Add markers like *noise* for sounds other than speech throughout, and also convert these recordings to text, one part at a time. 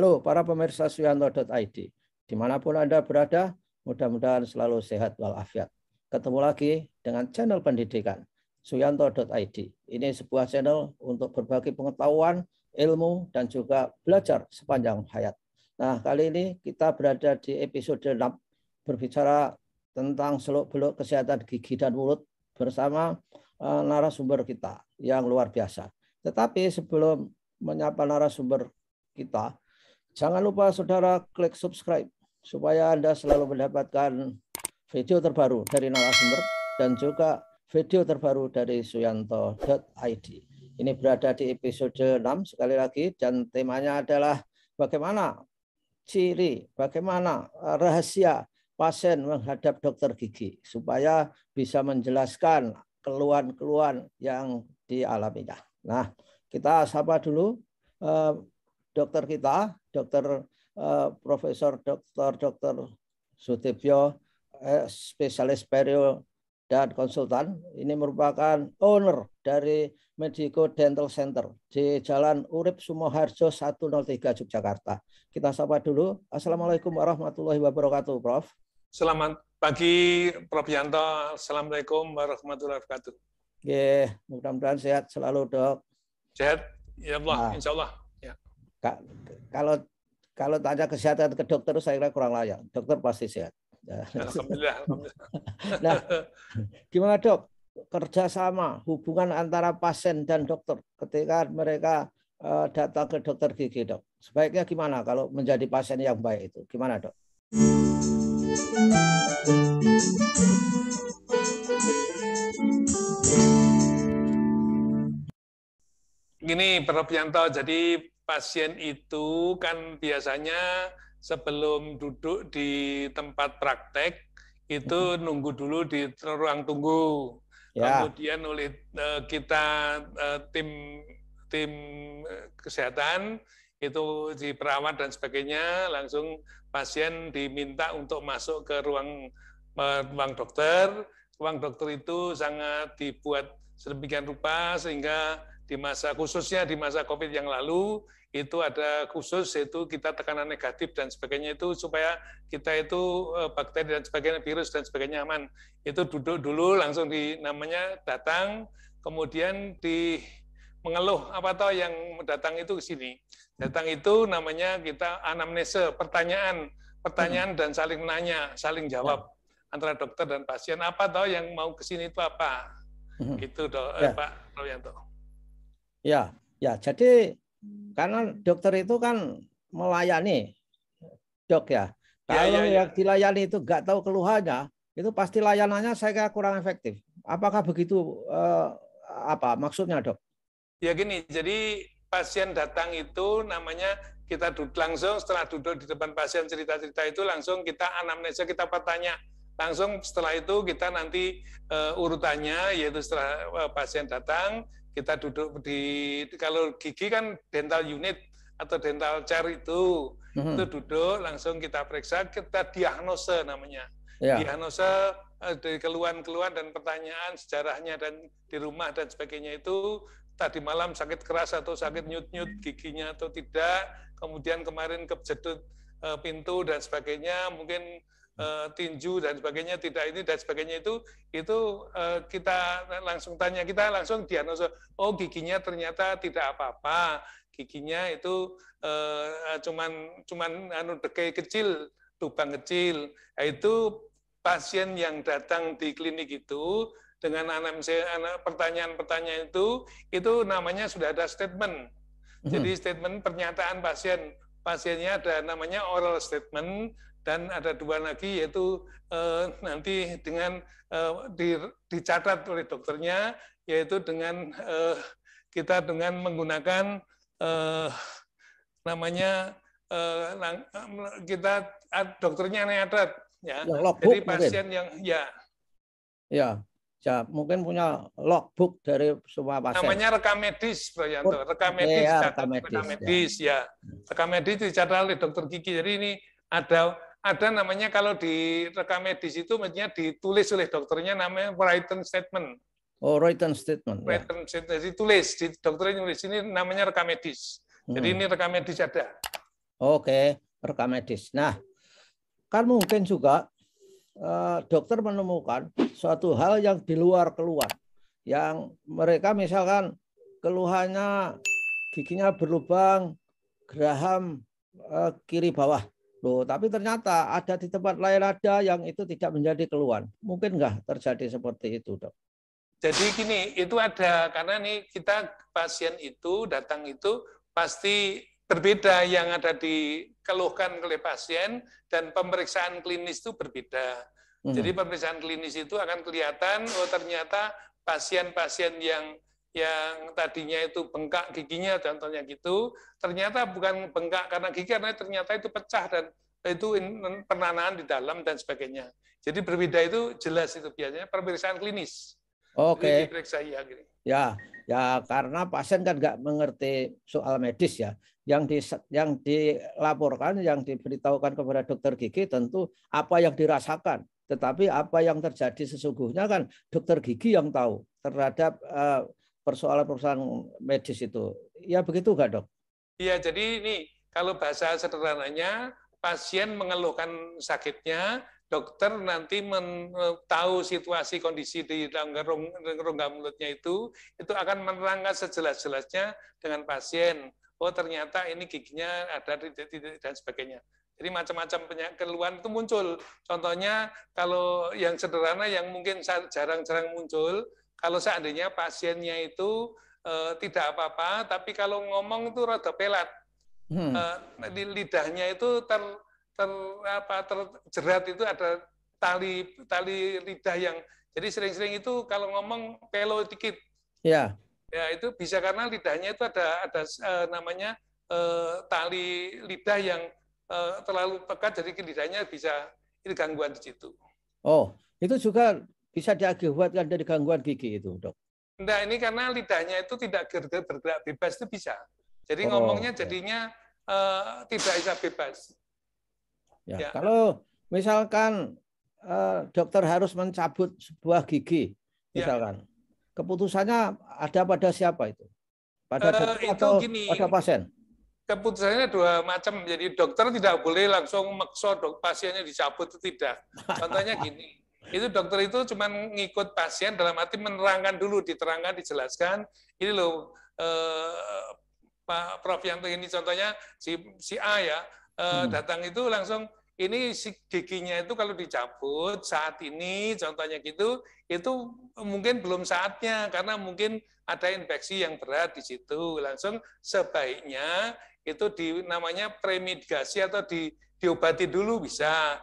Halo para pemirsa suyanto.id. Dimanapun Anda berada, mudah-mudahan selalu sehat walafiat. Ketemu lagi dengan channel pendidikan suyanto.id. Ini sebuah channel untuk berbagi pengetahuan, ilmu, dan juga belajar sepanjang hayat. Nah, kali ini kita berada di episode 6 berbicara tentang seluk-beluk kesehatan gigi dan mulut bersama eh, narasumber kita yang luar biasa. Tetapi sebelum menyapa narasumber kita, Jangan lupa saudara klik subscribe supaya Anda selalu mendapatkan video terbaru dari narasumber dan juga video terbaru dari suyanto.id. Ini berada di episode 6 sekali lagi dan temanya adalah bagaimana ciri, bagaimana rahasia pasien menghadap dokter gigi supaya bisa menjelaskan keluhan-keluhan yang dialaminya. Nah, kita sapa dulu eh, dokter kita Dokter Uh, Profesor Dokter Dokter Sutipyo, eh, spesialis perio dan konsultan. Ini merupakan owner dari Medico Dental Center di Jalan Urip Sumoharjo 103 Yogyakarta. Kita sapa dulu. Assalamualaikum warahmatullahi wabarakatuh, Prof. Selamat pagi, Prof. Yanto. Assalamualaikum warahmatullahi wabarakatuh. Ya, mudah-mudahan sehat selalu, dok. Sehat, ya Allah, nah. insya Allah. Kalau kalau tanya kesehatan ke dokter saya kira kurang layak. Dokter pasti sehat. Alhamdulillah. *laughs* nah, gimana dok? Kerjasama hubungan antara pasien dan dokter ketika mereka eh, datang ke dokter gigi dok. Sebaiknya gimana kalau menjadi pasien yang baik itu? Gimana dok? Gini, Prof. Yanto, jadi pasien itu kan biasanya sebelum duduk di tempat praktek itu nunggu dulu di ruang tunggu. Ya. Kemudian oleh e, kita e, tim tim e, kesehatan itu di perawat dan sebagainya langsung pasien diminta untuk masuk ke ruang ruang dokter. Ruang dokter itu sangat dibuat sedemikian rupa sehingga di masa khususnya di masa Covid yang lalu itu ada khusus itu kita tekanan negatif dan sebagainya itu supaya kita itu eh, bakteri dan sebagainya virus dan sebagainya aman itu duduk dulu langsung di namanya datang kemudian di mengeluh apa tahu yang datang itu ke sini datang itu namanya kita anamnese pertanyaan pertanyaan dan saling menanya saling jawab ya. antara dokter dan pasien apa tahu yang mau ke sini itu apa hmm. itu dok eh, ya. eh, Pak Royanto ya ya jadi karena dokter itu kan melayani, dok ya. ya Kalau ya, ya, ya. yang dilayani itu nggak tahu keluhannya, itu pasti layanannya saya kira kurang efektif. Apakah begitu eh, apa maksudnya dok? Ya gini, jadi pasien datang itu namanya kita duduk langsung setelah duduk di depan pasien cerita-cerita itu langsung kita anamnesa kita bertanya langsung setelah itu kita nanti uh, urutannya yaitu setelah uh, pasien datang kita duduk di kalau gigi kan dental unit atau dental chair itu mm-hmm. itu duduk langsung kita periksa kita diagnose namanya yeah. diagnose eh, dari keluhan-keluhan dan pertanyaan sejarahnya dan di rumah dan sebagainya itu tadi malam sakit keras atau sakit nyut-nyut giginya atau tidak kemudian kemarin kejedut eh, pintu dan sebagainya mungkin uh, tinju dan sebagainya tidak ini dan sebagainya itu itu uh, kita langsung tanya kita langsung diagnosa oh giginya ternyata tidak apa-apa giginya itu uh, cuman cuman anu dekai kecil lubang kecil nah, itu pasien yang datang di klinik itu dengan pertanyaan-pertanyaan itu itu namanya sudah ada statement hmm. jadi statement pernyataan pasien pasiennya ada namanya oral statement dan ada dua lagi yaitu eh, nanti dengan eh, di, dicatat oleh dokternya yaitu dengan eh, kita dengan menggunakan namanya kita dokternya ada ya. ya logbook, Jadi pasien mungkin. yang ya ya ya mungkin punya logbook dari semua pasien. Namanya rekam medis, Pak Yanto. Rekam ya, medis, ya, rekam medis, rekam medis ya. ya. Rekam medis dicatat oleh dokter gigi. Jadi ini ada ada namanya kalau di rekam medis itu maksudnya ditulis oleh dokternya namanya written statement. Oh, written statement. Ya. Written statement ditulis, di dokternya nulis ini namanya rekam medis. Jadi hmm. ini rekam medis ada. Oke, rekam medis. Nah, kan mungkin juga eh, dokter menemukan suatu hal yang di luar keluar, Yang mereka misalkan keluhannya giginya berlubang geraham eh, kiri bawah Loh, tapi ternyata ada di tempat lain ada yang itu tidak menjadi keluhan. Mungkin nggak terjadi seperti itu, dok? Jadi gini, itu ada karena nih kita pasien itu datang itu pasti berbeda yang ada dikeluhkan oleh pasien dan pemeriksaan klinis itu berbeda. Hmm. Jadi pemeriksaan klinis itu akan kelihatan oh ternyata pasien-pasien yang yang tadinya itu bengkak giginya contohnya gitu, ternyata bukan bengkak karena gigi, karena ternyata itu pecah dan itu penanaan di dalam dan sebagainya. Jadi berbeda itu jelas itu biasanya pemeriksaan klinis. Oke. Okay. Periksa ya Ya, ya karena pasien kan nggak mengerti soal medis ya. Yang di yang dilaporkan, yang diberitahukan kepada dokter gigi tentu apa yang dirasakan. Tetapi apa yang terjadi sesungguhnya kan dokter gigi yang tahu terhadap uh, persoalan-persoalan medis itu. Ya begitu enggak dok? Iya, jadi ini kalau bahasa sederhananya pasien mengeluhkan sakitnya, dokter nanti men, e, tahu situasi kondisi di rongga, rongga mulutnya itu, itu akan menerangkan sejelas-jelasnya dengan pasien. Oh ternyata ini giginya ada titik, titik dan sebagainya. Jadi macam-macam keluhan itu muncul. Contohnya kalau yang sederhana yang mungkin jarang-jarang muncul, kalau seandainya pasiennya itu e, tidak apa-apa, tapi kalau ngomong itu rada pelat. Hmm. e, lidahnya itu ter, ter apa terjerat itu ada tali tali lidah yang jadi sering-sering itu kalau ngomong pelo dikit. Ya. Ya itu bisa karena lidahnya itu ada ada e, namanya tali lidah yang terlalu pekat jadi lidahnya bisa ini gangguan di situ. Oh, itu juga bisa diakibatkan dari gangguan gigi itu, dok? Enggak, ini karena lidahnya itu tidak bergerak bebas itu bisa. Jadi oh, ngomongnya jadinya ya. uh, tidak bisa bebas. Ya, ya. Kalau misalkan uh, dokter harus mencabut sebuah gigi, ya. misalkan, ya. keputusannya ada pada siapa itu? Pada eh, dokter itu atau gini, pada pasien? keputusannya dua macam. Jadi dokter tidak boleh langsung meksodok pasiennya dicabut itu tidak. *laughs* Contohnya gini, itu dokter itu cuma ngikut pasien dalam arti menerangkan dulu, diterangkan, dijelaskan. Ini loh eh, Pak Prof yang ini contohnya si si A ya eh, hmm. datang itu langsung ini si giginya itu kalau dicabut saat ini contohnya gitu itu mungkin belum saatnya karena mungkin ada infeksi yang berat di situ langsung sebaiknya itu di namanya premedikasi atau di diobati dulu bisa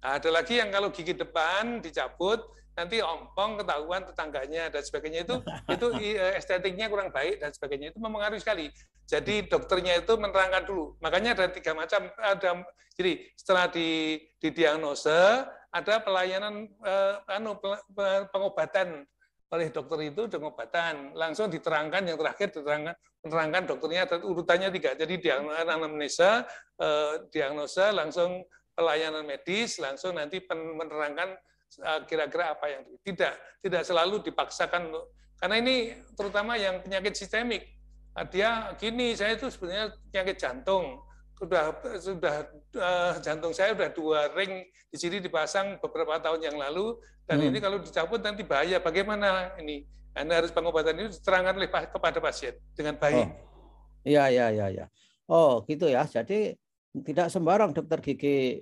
ada lagi yang kalau gigi depan dicabut, nanti ompong ketahuan tetangganya dan sebagainya itu *laughs* itu eh, estetiknya kurang baik dan sebagainya itu mempengaruhi sekali. Jadi dokternya itu menerangkan dulu. Makanya ada tiga macam ada jadi setelah di didiagnose ada pelayanan eh, anu pengobatan oleh dokter itu dengan obatan langsung diterangkan yang terakhir diterangkan menerangkan dokternya urutannya tiga jadi diagnosa anamnesa eh, diagnosa langsung pelayanan medis langsung nanti menerangkan eh, kira-kira apa yang tidak tidak selalu dipaksakan untuk karena ini terutama yang penyakit sistemik nah, dia gini saya itu sebenarnya penyakit jantung sudah sudah uh, jantung saya sudah dua ring di sini dipasang beberapa tahun yang lalu dan hmm. ini kalau dicabut nanti bahaya bagaimana ini anda nah, harus pengobatan itu diterangkan oleh kepada pasien dengan baik. Oh. ya ya iya, iya. Oh, gitu ya. Jadi tidak sembarang dokter gigi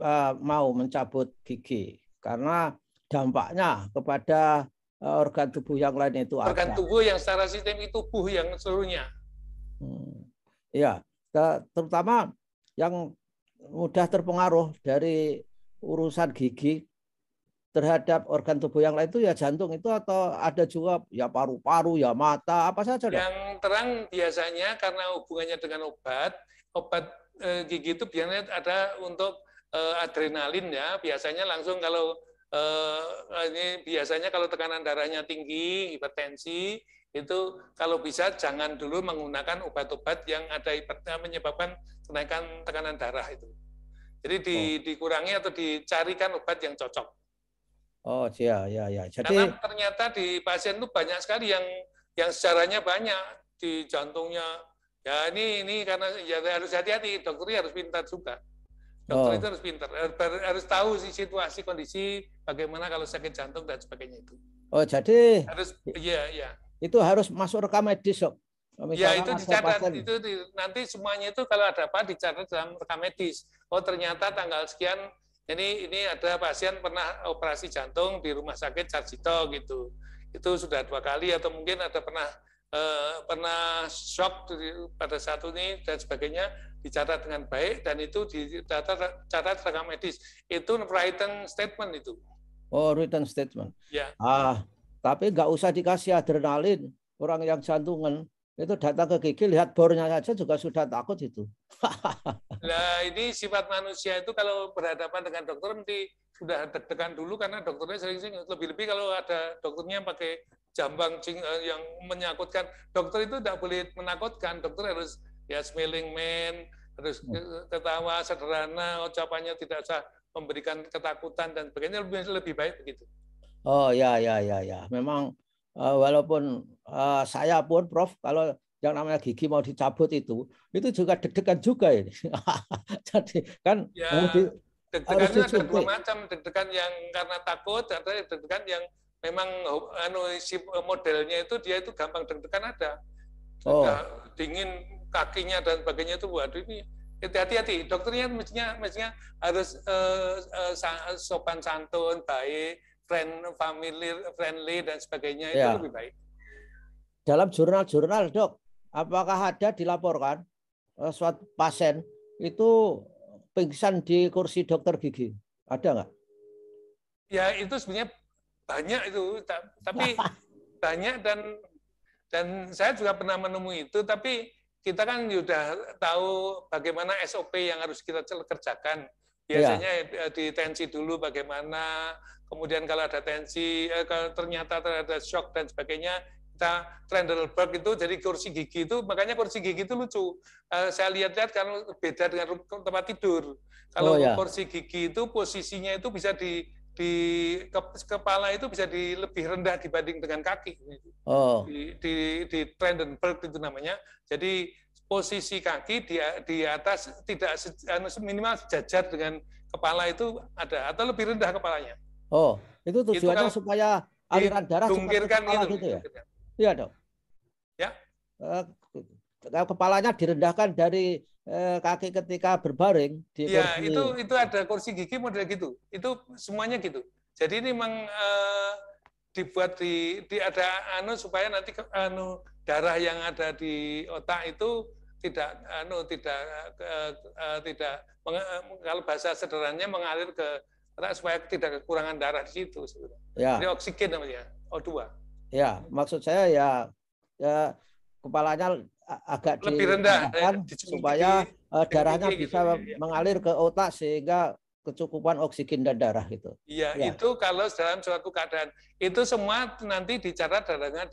eh, mau mencabut gigi karena dampaknya kepada eh, organ tubuh yang lain itu organ ada. tubuh yang secara sistem itu tubuh yang seluruhnya ya terutama yang mudah terpengaruh dari urusan gigi terhadap organ tubuh yang lain itu ya jantung itu atau ada juga ya paru-paru ya mata apa saja yang terang biasanya karena hubungannya dengan obat obat Eh, gigi itu biasanya ada untuk uh, adrenalin ya. Biasanya langsung kalau uh, ini biasanya kalau tekanan darahnya tinggi, hipertensi itu kalau bisa jangan dulu menggunakan obat-obat yang ada menyebabkan kenaikan tekanan darah itu. Jadi di, oh. dikurangi atau dicarikan obat yang cocok. Oh, iya iya iya. Jadi karena ternyata di pasien itu banyak sekali yang yang sejarahnya banyak di jantungnya Ya ini ini karena ya harus hati-hati, dokternya harus pintar juga. Dokter oh. itu harus pintar, harus tahu sih situasi kondisi bagaimana kalau sakit jantung dan sebagainya itu. Oh jadi harus iya iya. Itu harus masuk rekam medis dok. Ya itu dicatat itu di, nanti semuanya itu kalau ada apa dicatat dalam rekam medis. Oh ternyata tanggal sekian ini ini ada pasien pernah operasi jantung di rumah sakit Sarjito gitu. Itu sudah dua kali atau mungkin ada pernah Eh, pernah shock pada saat ini dan sebagainya dicatat dengan baik dan itu dicatat catat rekam medis itu written statement itu oh written statement ya ah tapi nggak usah dikasih adrenalin orang yang jantungan itu datang ke gigi lihat bornya saja juga sudah takut itu. nah *laughs* ini sifat manusia itu kalau berhadapan dengan dokter mesti sudah deg-degan dulu karena dokternya sering-sering lebih-lebih kalau ada dokternya pakai jambang eh, yang menyakutkan. Dokter itu tidak boleh menakutkan. Dokter harus ya smiling man, harus hmm. ketawa sederhana, ucapannya tidak usah memberikan ketakutan dan sebagainya lebih lebih baik begitu. Oh ya ya ya ya. Memang uh, walaupun uh, saya pun Prof kalau yang namanya gigi mau dicabut itu itu juga deg-degan juga ini. *laughs* Jadi kan ya, deg-degannya ada dua macam, deg-degan yang karena takut, ada deg-degan yang memang uh, anu si uh, modelnya itu dia itu gampang deg-degan ada. Oh. dingin kakinya dan sebagainya itu waduh ini hati-hati dokternya mestinya mestinya harus uh, uh, sopan santun baik friend family friendly dan sebagainya ya. itu lebih baik dalam jurnal-jurnal dok apakah ada dilaporkan uh, suatu pasien itu pingsan di kursi dokter gigi ada nggak ya itu sebenarnya banyak itu tapi *laughs* banyak dan dan saya juga pernah menemui itu tapi kita kan sudah tahu bagaimana SOP yang harus kita kerjakan iya. biasanya ya. di tensi dulu bagaimana kemudian kalau ada tensi eh, kalau ternyata ada shock dan sebagainya kita Trendelberg itu jadi kursi gigi itu makanya kursi gigi itu lucu eh, saya lihat-lihat karena beda dengan tempat tidur kalau oh, ya. kursi gigi itu posisinya itu bisa di di kepala itu bisa di lebih rendah dibanding dengan kaki. Oh. Di, di, di Trendenberg itu namanya. Jadi posisi kaki di, di atas tidak anu, minimal sejajar dengan kepala itu ada atau lebih rendah kepalanya. Oh, itu tujuannya itu supaya aliran darah dungkirkan kepala itu, gitu ya. Iya dong. Ya. Eh, kepalanya direndahkan dari Eh, kaki ketika berbaring di ya, kursi. itu itu ada kursi gigi model gitu. Itu semuanya gitu. Jadi ini memang e, eh, dibuat di, di ada anu supaya nanti ke, anu darah yang ada di otak itu tidak anu tidak e, e, tidak meng, kalau bahasa sederhananya mengalir ke otak supaya tidak kekurangan darah di situ Ya. Jadi oksigen namanya O2. Ya, maksud saya ya ya kepalanya agak lebih rendah eh, supaya uh, darahnya gitu, bisa ya. mengalir ke otak sehingga kecukupan oksigen dan darah gitu. Iya, ya. itu kalau dalam suatu keadaan itu semua nanti dicatat darahnya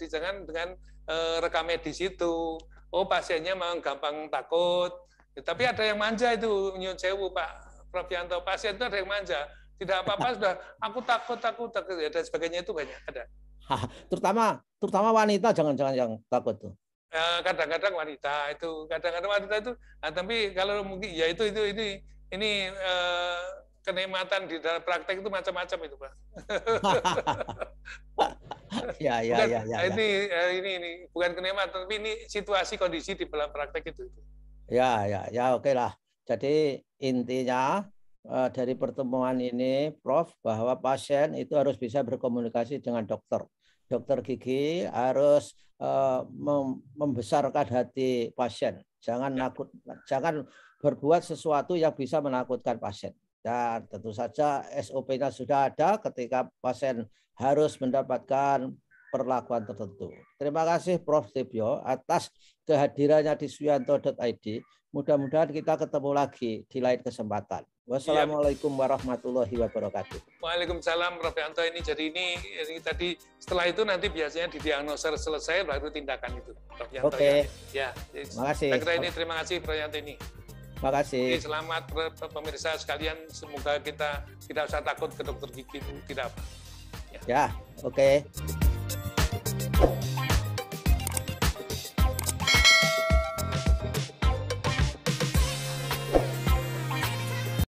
dengan uh, rekam medis itu. Oh, pasiennya memang gampang takut. Tapi ada yang manja itu nyun sewu Pak Prof Yanto. Pasien itu ada yang manja. Tidak apa-apa *laughs* sudah aku takut takut takut ya, dan sebagainya itu banyak ada. Hah, terutama terutama wanita jangan-jangan yang takut tuh. Eh, kadang-kadang wanita itu kadang-kadang wanita itu nah, tapi kalau mungkin ya itu itu ini ini eh, kenikmatan di dalam praktek itu macam-macam itu pak *laughs* ya ya bukan, ya, ya, ya. ini ya. ini ini bukan kenikmatan tapi ini situasi kondisi di dalam praktek itu ya ya ya oke lah jadi intinya eh, dari pertemuan ini Prof bahwa pasien itu harus bisa berkomunikasi dengan dokter dokter gigi harus eh, membesarkan hati pasien. Jangan ya. nakut, jangan berbuat sesuatu yang bisa menakutkan pasien. Dan tentu saja SOP-nya sudah ada ketika pasien harus mendapatkan perlakuan tertentu. Terima kasih Prof. Tibio atas kehadirannya di suyanto.id. Mudah-mudahan kita ketemu lagi di lain kesempatan. Wassalamualaikum warahmatullahi wabarakatuh. Waalaikumsalam, Prof. Yanto. Ini jadi ini, ini tadi setelah itu nanti biasanya didiagnosa selesai baru tindakan itu, Prof. Yanto. Oke. Okay. Ya. ya. ya. Terima kasih. kira ini terima kasih, Prof. Yanto ini. Terima kasih. Oke, selamat pemirsa sekalian. Semoga kita tidak usah takut ke dokter gigi tidak apa. Ya, ya oke. Okay.